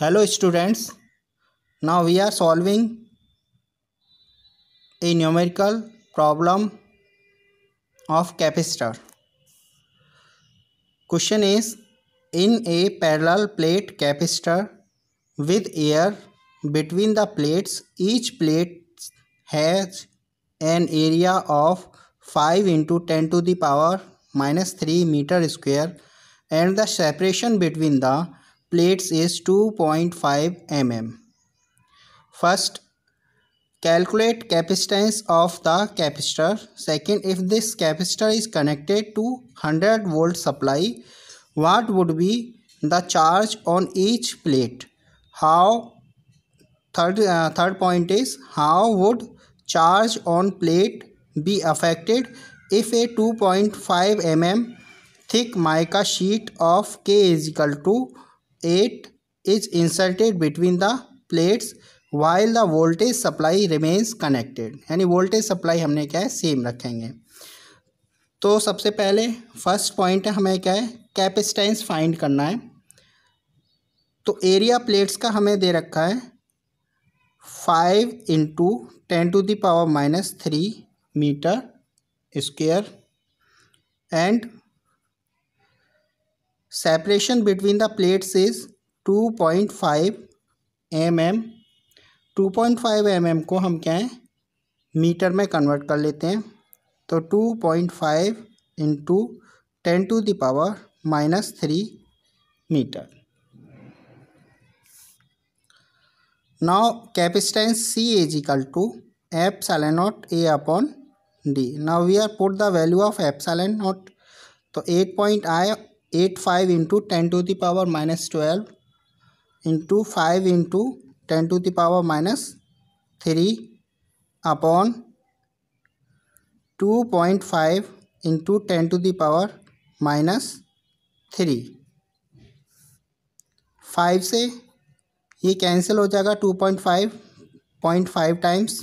hello students now we are solving a numerical problem of capacitor question is in a parallel plate capacitor with air between the plates each plate has an area of 5 into 10 to the power minus 3 meter square and the separation between the plates is 2.5 mm. First, calculate capacitance of the capacitor. Second, if this capacitor is connected to 100 volt supply, what would be the charge on each plate? How third uh, third point is how would charge on plate be affected if a 2.5 mm thick mica sheet of K is equal to eight is inserted between the plates while the voltage supply remains connected यानी voltage supply हमने क्या है same रखेंगे तो सबसे पहले first point हमें क्या है कैपेसिटेंस फाइंड करना है तो एरिया प्लेट्स का हमें दे रखा है five into ten to the power minus three metre square and separation between the plates is point five m m to point five m m को हम क्या है मीटर में कन्वर्ट कर लेते हैं तो two point five into ten to the power minus three metre now capacitance C is equal to epsilon nought A upon D now we are put the value of epsilon nought तो eight point I eight five into ten to the power minus twelve into five into ten to the power minus three upon two point five into ten to the power minus three five से ये cancel हो जाएगा two point five point five times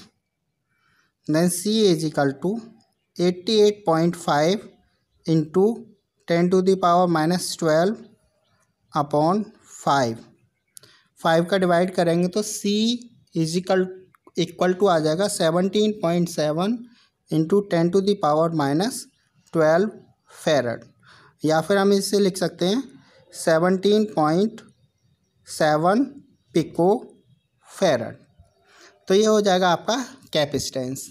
then C is equal to eighty eight point five into ten to power minus twelve upon five five का divide करेंगे तो C is equal equal to आ जाएगा seventeen point seven into ten to the power minus twelve farad या फिर हम इसे लिख सकते हैं seventeen point seven picofarad तो ये हो जाएगा आपका कैपिस्टेंस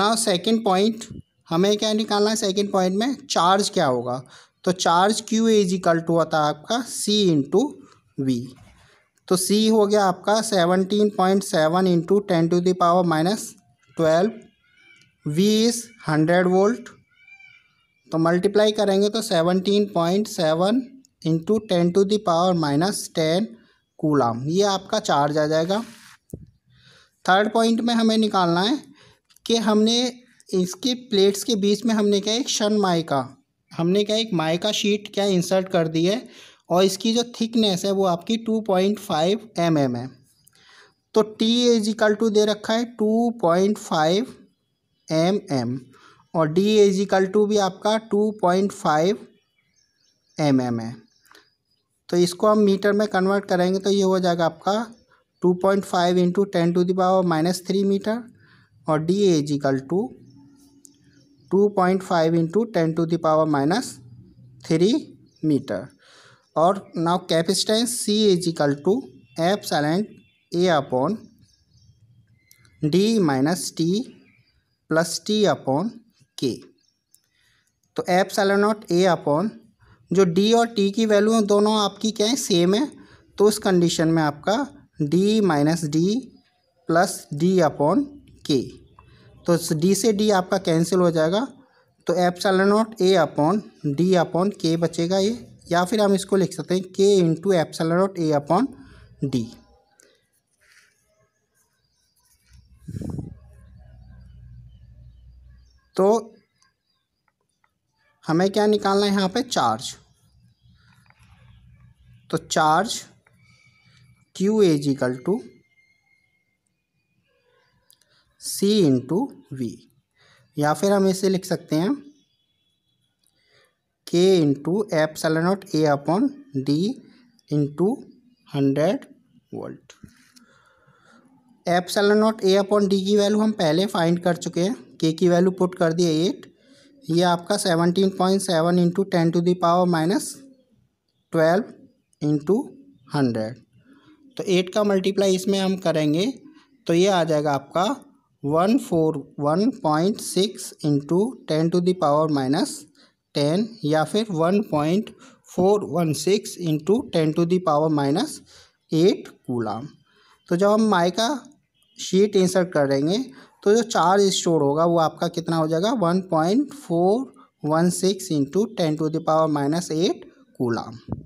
नाउ सेकंड पॉइंट हमें क्या निकालना है सेकेंड पॉइंट में चार्ज क्या होगा तो charge Q is equal to होता है आपका सी इंटू वी तो सी हो गया आपका seventeen point seven into ten to the power minus twelve V is hundred volt तो मल्टीप्लाई करेंगे तो seventeen point seven into ten to the power minus ten coulomb ये आपका चार्ज आ जाएगा थर्ड पॉइंट में हमें निकालना है कि हमने इसके प्लेट्स के बीच में हमने क्या एक शन माइका हमने क्या एक माइका शीट क्या इंसर्ट कर दी है और इसकी जो थिकनेस है वो आपकी two point five m m है तो टी एजिकल टू दे रखा है two point five m m और डी एजिकल टू भी आपका two point five m m है तो इसको हम मीटर में कन्वर्ट करेंगे तो ये हो जाएगा आपका two point five into ten to the power minus three metre और D is equal to two point five into ten to power minus three metre और now capacitance C is equal to epsilon A upon D minus T plus T upon K तो epsilon nought A upon जो D और T की value है दोनों आपकी क्या है सेम है तो उस कंडीशन में आपका D minus D plus D upon K तो डी से डी आपका कैंसिल हो जाएगा तो F epsilon naught A upon D upon के बचेगा ये या फिर हम इसको लिख सकते हैं के into एप्सल naught A upon D तो हमें क्या निकालना है यहाँ पे चार्ज तो charge Q as equal to C into we या फिर हम इसे लिख सकते हैं के into app not A upon D into hundred volt app not A upon D की वैल्यू हम पहले फाइंड कर चुके हैं के की वैल्यू पुट कर दिए एट ये आपका seventeen point seven into ten to the power minus twelve into hundred तो एट का मल्टीप्लाई इसमें हम करेंगे तो ये आ जाएगा आपका one four one point six into ten to the power minus ten या फिर one point four one six into ten to the power minus eight coulomb तो जब हम माइका शीट इंसर्ट करेंगे तो जो चार्ज स्टोर होगा वो आपका कितना हो जाएगा one point four one six into ten to the power minus eight coulomb